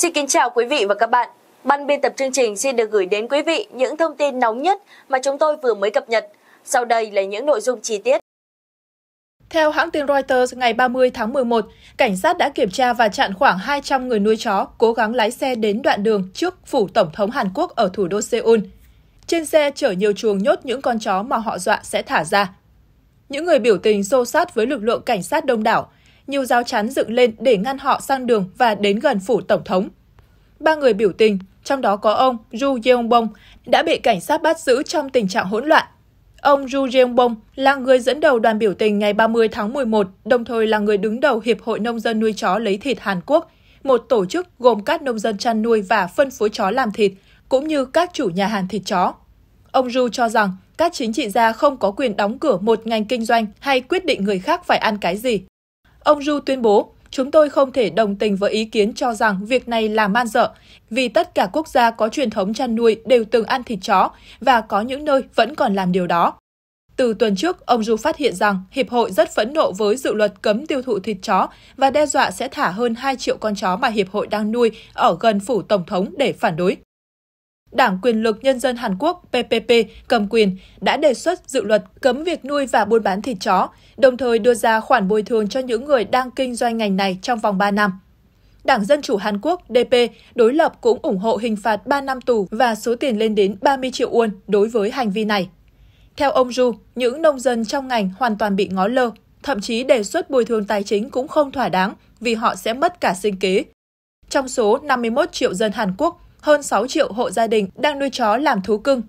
Xin kính chào quý vị và các bạn. Ban biên tập chương trình xin được gửi đến quý vị những thông tin nóng nhất mà chúng tôi vừa mới cập nhật. Sau đây là những nội dung chi tiết. Theo hãng tin Reuters, ngày 30 tháng 11, cảnh sát đã kiểm tra và chặn khoảng 200 người nuôi chó cố gắng lái xe đến đoạn đường trước phủ Tổng thống Hàn Quốc ở thủ đô Seoul. Trên xe chở nhiều chuồng nhốt những con chó mà họ dọa sẽ thả ra. Những người biểu tình xô sát với lực lượng cảnh sát đông đảo nhiều rào chắn dựng lên để ngăn họ sang đường và đến gần phủ Tổng thống. Ba người biểu tình, trong đó có ông Ru Yeongbong, đã bị cảnh sát bắt giữ trong tình trạng hỗn loạn. Ông Ru Yeongbong là người dẫn đầu đoàn biểu tình ngày 30 tháng 11, đồng thời là người đứng đầu Hiệp hội Nông dân nuôi chó lấy thịt Hàn Quốc, một tổ chức gồm các nông dân chăn nuôi và phân phối chó làm thịt, cũng như các chủ nhà hàng thịt chó. Ông Ju cho rằng các chính trị gia không có quyền đóng cửa một ngành kinh doanh hay quyết định người khác phải ăn cái gì. Ông Du tuyên bố, chúng tôi không thể đồng tình với ý kiến cho rằng việc này là man dợ, vì tất cả quốc gia có truyền thống chăn nuôi đều từng ăn thịt chó và có những nơi vẫn còn làm điều đó. Từ tuần trước, ông Du phát hiện rằng Hiệp hội rất phẫn nộ với dự luật cấm tiêu thụ thịt chó và đe dọa sẽ thả hơn 2 triệu con chó mà Hiệp hội đang nuôi ở gần phủ Tổng thống để phản đối. Đảng Quyền lực Nhân dân Hàn Quốc PPP cầm quyền đã đề xuất dự luật cấm việc nuôi và buôn bán thịt chó, đồng thời đưa ra khoản bồi thường cho những người đang kinh doanh ngành này trong vòng 3 năm. Đảng Dân Chủ Hàn Quốc DP đối lập cũng ủng hộ hình phạt 3 năm tù và số tiền lên đến 30 triệu won đối với hành vi này. Theo ông Ju, những nông dân trong ngành hoàn toàn bị ngó lơ, thậm chí đề xuất bồi thường tài chính cũng không thỏa đáng vì họ sẽ mất cả sinh kế. Trong số 51 triệu dân Hàn Quốc, hơn 6 triệu hộ gia đình đang nuôi chó làm thú cưng.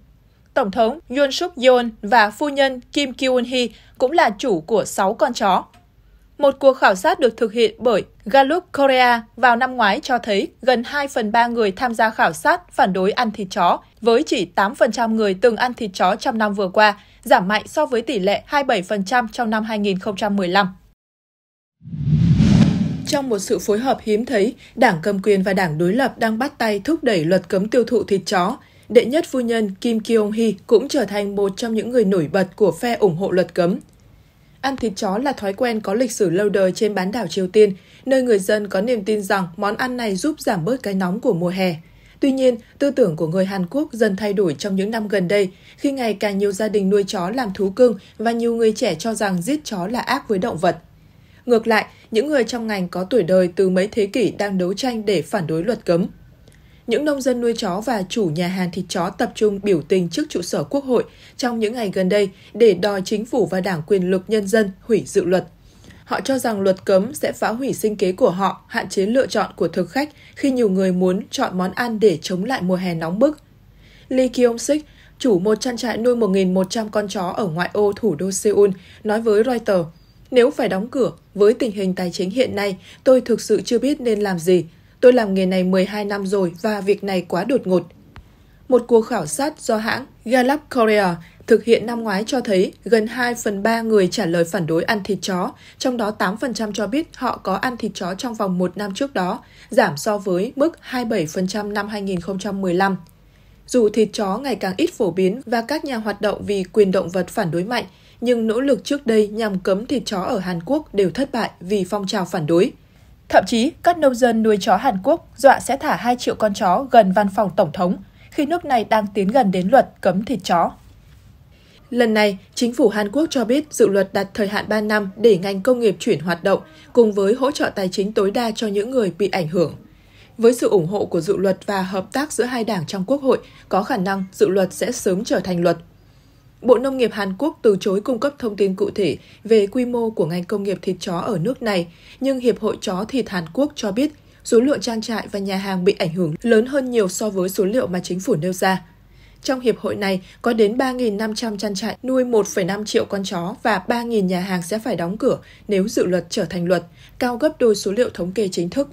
Tổng thống Yoon Suk Yeol và phu nhân Kim Kyun Hee cũng là chủ của 6 con chó. Một cuộc khảo sát được thực hiện bởi Gallup Korea vào năm ngoái cho thấy gần 2 phần 3 người tham gia khảo sát phản đối ăn thịt chó, với chỉ 8% người từng ăn thịt chó trong năm vừa qua, giảm mạnh so với tỷ lệ 27% trong năm 2015 trong một sự phối hợp hiếm thấy, đảng cầm quyền và đảng đối lập đang bắt tay thúc đẩy luật cấm tiêu thụ thịt chó. Đệ nhất phu nhân Kim Kyung-hee cũng trở thành một trong những người nổi bật của phe ủng hộ luật cấm. Ăn thịt chó là thói quen có lịch sử lâu đời trên bán đảo Triều Tiên, nơi người dân có niềm tin rằng món ăn này giúp giảm bớt cái nóng của mùa hè. Tuy nhiên, tư tưởng của người Hàn Quốc dần thay đổi trong những năm gần đây, khi ngày càng nhiều gia đình nuôi chó làm thú cưng và nhiều người trẻ cho rằng giết chó là ác với động vật. Ngược lại, những người trong ngành có tuổi đời từ mấy thế kỷ đang đấu tranh để phản đối luật cấm. Những nông dân nuôi chó và chủ nhà hàng thịt chó tập trung biểu tình trước trụ sở Quốc hội trong những ngày gần đây để đòi chính phủ và đảng quyền lực nhân dân hủy dự luật. Họ cho rằng luật cấm sẽ phá hủy sinh kế của họ, hạn chế lựa chọn của thực khách khi nhiều người muốn chọn món ăn để chống lại mùa hè nóng bức. Lee Kyung Sik, chủ một trang trại nuôi 1.100 con chó ở ngoại ô thủ đô Seoul, nói với Reuters – nếu phải đóng cửa, với tình hình tài chính hiện nay, tôi thực sự chưa biết nên làm gì. Tôi làm nghề này 12 năm rồi và việc này quá đột ngột. Một cuộc khảo sát do hãng Gallup Korea thực hiện năm ngoái cho thấy gần 2 phần 3 người trả lời phản đối ăn thịt chó, trong đó 8% cho biết họ có ăn thịt chó trong vòng một năm trước đó, giảm so với mức 27% năm 2015. Dù thịt chó ngày càng ít phổ biến và các nhà hoạt động vì quyền động vật phản đối mạnh, nhưng nỗ lực trước đây nhằm cấm thịt chó ở Hàn Quốc đều thất bại vì phong trào phản đối. Thậm chí, các nông dân nuôi chó Hàn Quốc dọa sẽ thả 2 triệu con chó gần văn phòng Tổng thống, khi nước này đang tiến gần đến luật cấm thịt chó. Lần này, chính phủ Hàn Quốc cho biết dự luật đặt thời hạn 3 năm để ngành công nghiệp chuyển hoạt động, cùng với hỗ trợ tài chính tối đa cho những người bị ảnh hưởng. Với sự ủng hộ của dự luật và hợp tác giữa hai đảng trong Quốc hội, có khả năng dự luật sẽ sớm trở thành luật Bộ Nông nghiệp Hàn Quốc từ chối cung cấp thông tin cụ thể về quy mô của ngành công nghiệp thịt chó ở nước này, nhưng Hiệp hội Chó Thịt Hàn Quốc cho biết số lượng trang trại và nhà hàng bị ảnh hưởng lớn hơn nhiều so với số liệu mà chính phủ nêu ra. Trong hiệp hội này, có đến 3.500 trang trại nuôi 1,5 triệu con chó và 3.000 nhà hàng sẽ phải đóng cửa nếu dự luật trở thành luật, cao gấp đôi số liệu thống kê chính thức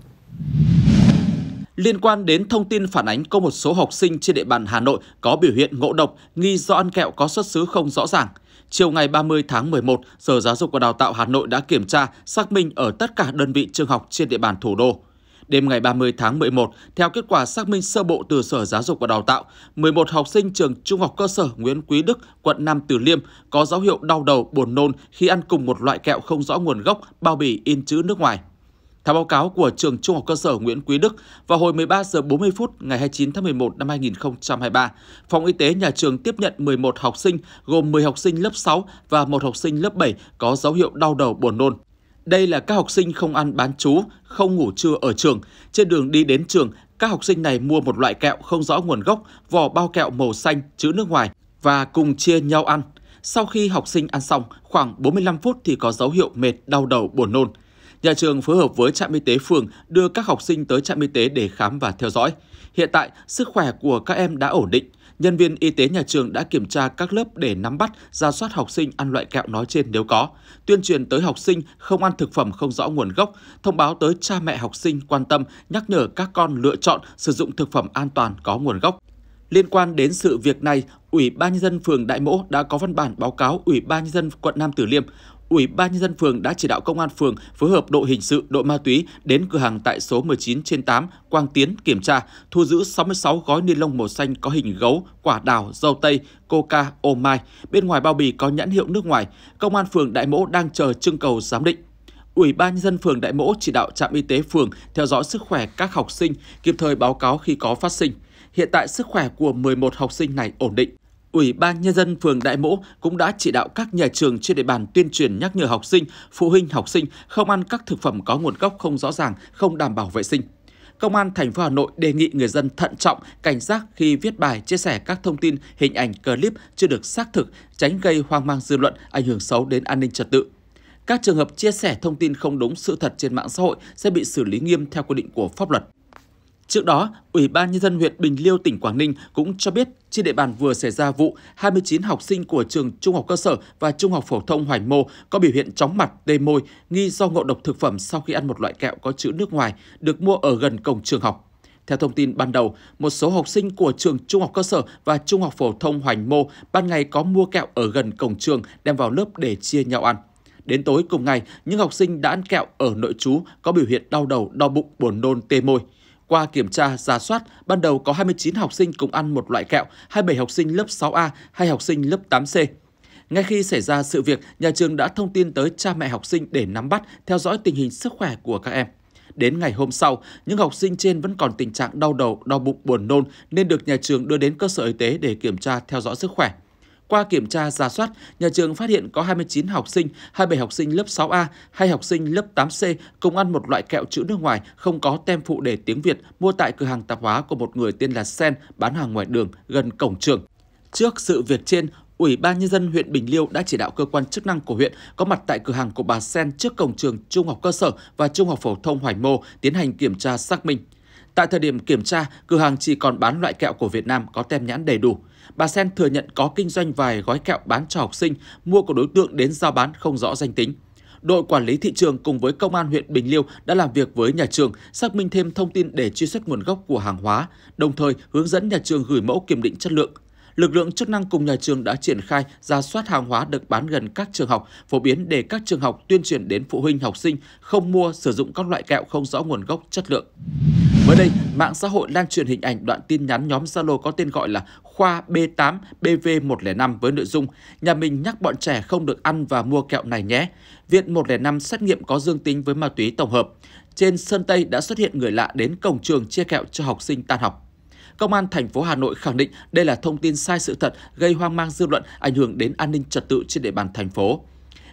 liên quan đến thông tin phản ánh có một số học sinh trên địa bàn Hà Nội có biểu hiện ngộ độc nghi do ăn kẹo có xuất xứ không rõ ràng. Chiều ngày 30 tháng 11, Sở Giáo dục và Đào tạo Hà Nội đã kiểm tra, xác minh ở tất cả đơn vị trường học trên địa bàn thủ đô. Đêm ngày 30 tháng 11, theo kết quả xác minh sơ bộ từ Sở Giáo dục và Đào tạo, 11 học sinh trường Trung học cơ sở Nguyễn Quý Đức, quận Nam Từ Liêm có dấu hiệu đau đầu, buồn nôn khi ăn cùng một loại kẹo không rõ nguồn gốc bao bì in chữ nước ngoài. Theo báo cáo của trường Trung học cơ sở Nguyễn Quý Đức, vào hồi 13 giờ 40 phút ngày 29 tháng 11 năm 2023, phòng y tế nhà trường tiếp nhận 11 học sinh gồm 10 học sinh lớp 6 và một học sinh lớp 7 có dấu hiệu đau đầu buồn nôn. Đây là các học sinh không ăn bán chú, không ngủ trưa ở trường. Trên đường đi đến trường, các học sinh này mua một loại kẹo không rõ nguồn gốc, vỏ bao kẹo màu xanh chữ nước ngoài và cùng chia nhau ăn. Sau khi học sinh ăn xong, khoảng 45 phút thì có dấu hiệu mệt, đau đầu, buồn nôn. Nhà trường phối hợp với trạm y tế phường đưa các học sinh tới trạm y tế để khám và theo dõi. Hiện tại, sức khỏe của các em đã ổn định. Nhân viên y tế nhà trường đã kiểm tra các lớp để nắm bắt, ra soát học sinh ăn loại kẹo nói trên nếu có, tuyên truyền tới học sinh không ăn thực phẩm không rõ nguồn gốc, thông báo tới cha mẹ học sinh quan tâm, nhắc nhở các con lựa chọn sử dụng thực phẩm an toàn có nguồn gốc. Liên quan đến sự việc này, Ủy ban nhân dân phường Đại Mỗ đã có văn bản báo cáo Ủy ban nhân dân quận Nam Từ Liêm. Ủy ban nhân dân phường đã chỉ đạo công an phường phối hợp đội hình sự, đội ma túy đến cửa hàng tại số 19 trên 8 Quang Tiến kiểm tra, thu giữ 66 gói ni lông màu xanh có hình gấu, quả đào, dâu tây, coca, ô mai. Bên ngoài bao bì có nhãn hiệu nước ngoài. Công an phường Đại Mỗ đang chờ trưng cầu giám định. Ủy ban nhân dân phường Đại Mỗ chỉ đạo trạm y tế phường theo dõi sức khỏe các học sinh, kịp thời báo cáo khi có phát sinh. Hiện tại sức khỏe của 11 học sinh này ổn định. Ủy ban Nhân dân phường Đại Mỗ cũng đã chỉ đạo các nhà trường trên địa bàn tuyên truyền nhắc nhở học sinh, phụ huynh học sinh không ăn các thực phẩm có nguồn gốc không rõ ràng, không đảm bảo vệ sinh. Công an thành phố Hà Nội đề nghị người dân thận trọng, cảnh giác khi viết bài, chia sẻ các thông tin, hình ảnh, clip chưa được xác thực, tránh gây hoang mang dư luận, ảnh hưởng xấu đến an ninh trật tự. Các trường hợp chia sẻ thông tin không đúng sự thật trên mạng xã hội sẽ bị xử lý nghiêm theo quy định của pháp luật. Trước đó, Ủy ban Nhân dân huyện Bình Liêu, tỉnh Quảng Ninh cũng cho biết trên địa bàn vừa xảy ra vụ 29 học sinh của trường Trung học cơ sở và Trung học phổ thông Hoài Mô có biểu hiện chóng mặt, tê môi, nghi do ngộ độc thực phẩm sau khi ăn một loại kẹo có chữ nước ngoài được mua ở gần cổng trường học. Theo thông tin ban đầu, một số học sinh của trường Trung học cơ sở và Trung học phổ thông Hoành Mô ban ngày có mua kẹo ở gần cổng trường đem vào lớp để chia nhau ăn. Đến tối cùng ngày, những học sinh đã ăn kẹo ở nội trú có biểu hiện đau đầu, đau bụng, buồn nôn, tê môi. Qua kiểm tra, giả soát, ban đầu có 29 học sinh cùng ăn một loại kẹo, 27 học sinh lớp 6A, 2 học sinh lớp 8C. Ngay khi xảy ra sự việc, nhà trường đã thông tin tới cha mẹ học sinh để nắm bắt, theo dõi tình hình sức khỏe của các em. Đến ngày hôm sau, những học sinh trên vẫn còn tình trạng đau đầu, đau bụng, buồn nôn nên được nhà trường đưa đến cơ sở y tế để kiểm tra theo dõi sức khỏe. Qua kiểm tra giả soát, nhà trường phát hiện có 29 học sinh, 27 học sinh lớp 6A, 2 học sinh lớp 8C cùng ăn một loại kẹo chữ nước ngoài không có tem phụ đề tiếng Việt mua tại cửa hàng tạp hóa của một người tên là Sen bán hàng ngoài đường gần cổng trường. Trước sự việc trên, Ủy ban Nhân dân huyện Bình Liêu đã chỉ đạo cơ quan chức năng của huyện có mặt tại cửa hàng của bà Sen trước cổng trường Trung học cơ sở và Trung học phổ thông Hoành Mô tiến hành kiểm tra xác minh. Tại thời điểm kiểm tra, cửa hàng chỉ còn bán loại kẹo của Việt Nam có tem nhãn đầy đủ. Bà Sen thừa nhận có kinh doanh vài gói kẹo bán cho học sinh, mua của đối tượng đến giao bán không rõ danh tính. Đội quản lý thị trường cùng với công an huyện Bình Liêu đã làm việc với nhà trường, xác minh thêm thông tin để truy xuất nguồn gốc của hàng hóa, đồng thời hướng dẫn nhà trường gửi mẫu kiểm định chất lượng. Lực lượng chức năng cùng nhà trường đã triển khai ra soát hàng hóa được bán gần các trường học, phổ biến để các trường học tuyên truyền đến phụ huynh học sinh không mua sử dụng các loại kẹo không rõ nguồn gốc chất lượng. Mới đây, mạng xã hội lan truyền hình ảnh đoạn tin nhắn nhóm Zalo có tên gọi là Khoa B8 BV105 với nội dung Nhà mình nhắc bọn trẻ không được ăn và mua kẹo này nhé. Viện 105 xét nghiệm có dương tính với ma túy tổng hợp. Trên Sơn Tây đã xuất hiện người lạ đến cổng trường chia kẹo cho học sinh tan học. Công an thành phố Hà Nội khẳng định đây là thông tin sai sự thật gây hoang mang dư luận, ảnh hưởng đến an ninh trật tự trên địa bàn thành phố.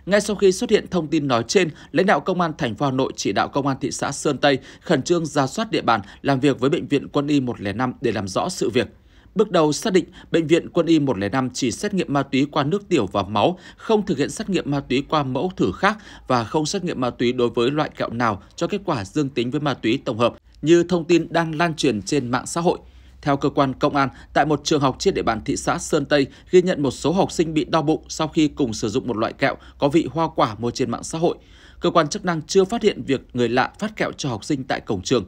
Ngay sau khi xuất hiện thông tin nói trên, lãnh đạo công an thành phố Hà Nội chỉ đạo công an thị xã Sơn Tây khẩn trương ra soát địa bàn, làm việc với bệnh viện Quân y 105 để làm rõ sự việc. Bước đầu xác định bệnh viện Quân y 105 chỉ xét nghiệm ma túy qua nước tiểu và máu, không thực hiện xét nghiệm ma túy qua mẫu thử khác và không xét nghiệm ma túy đối với loại kẹo nào cho kết quả dương tính với ma túy tổng hợp như thông tin đang lan truyền trên mạng xã hội. Theo cơ quan công an, tại một trường học trên địa bàn thị xã Sơn Tây ghi nhận một số học sinh bị đau bụng sau khi cùng sử dụng một loại kẹo có vị hoa quả mua trên mạng xã hội. Cơ quan chức năng chưa phát hiện việc người lạ phát kẹo cho học sinh tại cổng trường.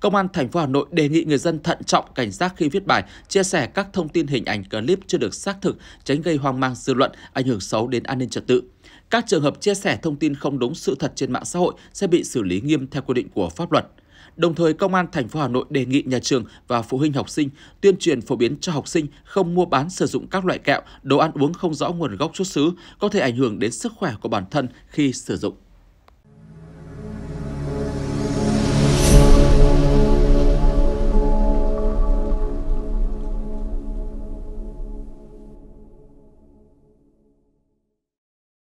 Công an thành phố Hà Nội đề nghị người dân thận trọng cảnh giác khi viết bài, chia sẻ các thông tin hình ảnh clip chưa được xác thực, tránh gây hoang mang dư luận, ảnh hưởng xấu đến an ninh trật tự. Các trường hợp chia sẻ thông tin không đúng sự thật trên mạng xã hội sẽ bị xử lý nghiêm theo quy định của pháp luật. Đồng thời, Công an thành phố Hà Nội đề nghị nhà trường và phụ huynh học sinh tuyên truyền phổ biến cho học sinh không mua bán sử dụng các loại kẹo, đồ ăn uống không rõ nguồn gốc xuất xứ có thể ảnh hưởng đến sức khỏe của bản thân khi sử dụng.